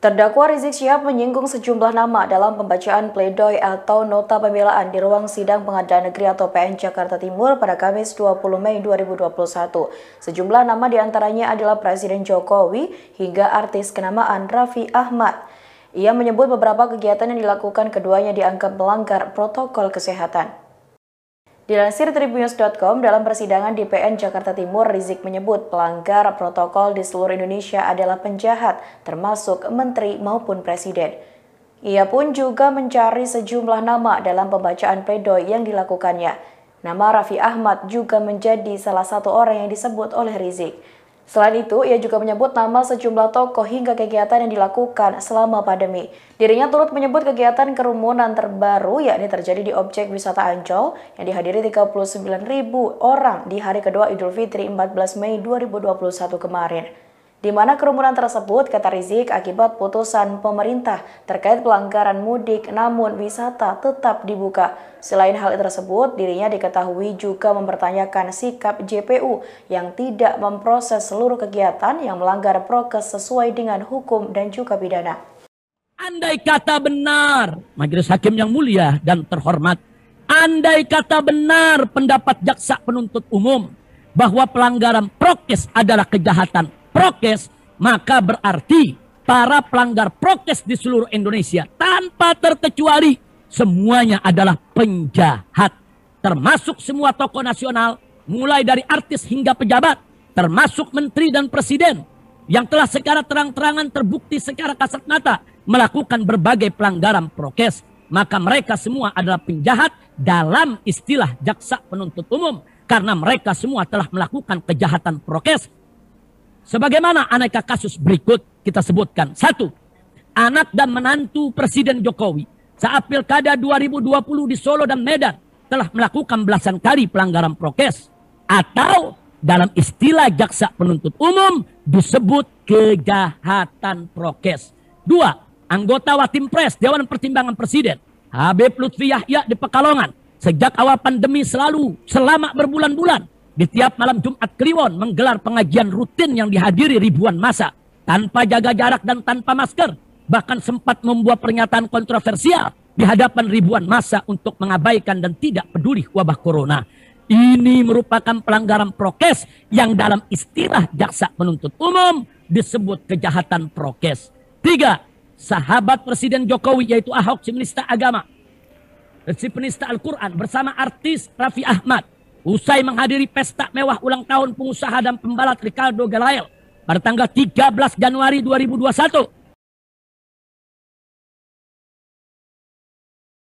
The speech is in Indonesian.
Terdakwa Rizik Syihab menyinggung sejumlah nama dalam pembacaan pledoi atau nota pembelaan di ruang sidang Pengadilan Negeri atau PN Jakarta Timur pada Kamis 20 Mei 2021. Sejumlah nama diantaranya adalah Presiden Jokowi hingga artis kenamaan Raffi Ahmad. Ia menyebut beberapa kegiatan yang dilakukan keduanya dianggap melanggar protokol kesehatan. Dilansir Tribunnews.com, dalam persidangan DPN Jakarta Timur, Rizik menyebut pelanggar protokol di seluruh Indonesia adalah penjahat, termasuk menteri maupun presiden. Ia pun juga mencari sejumlah nama dalam pembacaan pledoi yang dilakukannya. Nama Raffi Ahmad juga menjadi salah satu orang yang disebut oleh Rizik. Selain itu, ia juga menyebut nama sejumlah tokoh hingga kegiatan yang dilakukan selama pandemi. Dirinya turut menyebut kegiatan kerumunan terbaru yakni terjadi di objek wisata Ancol yang dihadiri 39.000 orang di hari kedua Idul Fitri 14 Mei 2021 kemarin di mana kerumunan tersebut kata Rizik akibat putusan pemerintah terkait pelanggaran mudik namun wisata tetap dibuka. Selain hal tersebut, dirinya diketahui juga mempertanyakan sikap JPU yang tidak memproses seluruh kegiatan yang melanggar prokes sesuai dengan hukum dan juga pidana. Andai kata benar, majelis hakim yang mulia dan terhormat, andai kata benar pendapat jaksa penuntut umum bahwa pelanggaran prokes adalah kejahatan prokes, maka berarti para pelanggar prokes di seluruh Indonesia tanpa terkecuali semuanya adalah penjahat. Termasuk semua tokoh nasional, mulai dari artis hingga pejabat, termasuk menteri dan presiden yang telah secara terang-terangan terbukti secara kasat mata melakukan berbagai pelanggaran prokes. Maka mereka semua adalah penjahat dalam istilah jaksa penuntut umum. Karena mereka semua telah melakukan kejahatan prokes Sebagaimana aneka kasus berikut kita sebutkan. Satu, anak dan menantu Presiden Jokowi saat Pilkada 2020 di Solo dan Medan telah melakukan belasan kali pelanggaran prokes atau dalam istilah jaksa penuntut umum disebut kejahatan prokes. Dua, anggota Watim Pres Dewan Pertimbangan Presiden Habib Lutfi Yahya di Pekalongan sejak awal pandemi selalu selama berbulan-bulan di tiap malam Jumat Kliwon menggelar pengajian rutin yang dihadiri ribuan masa tanpa jaga jarak dan tanpa masker. Bahkan sempat membuat pernyataan kontroversial di hadapan ribuan masa untuk mengabaikan dan tidak peduli wabah corona. Ini merupakan pelanggaran prokes yang dalam istilah jaksa penuntut umum disebut kejahatan prokes. Tiga, sahabat Presiden Jokowi yaitu Ahok si penista agama, si penista Al-Quran bersama artis Raffi Ahmad Usai menghadiri pesta mewah ulang tahun pengusaha dan pembalap Ricardo Galael pada tanggal 13 Januari 2021,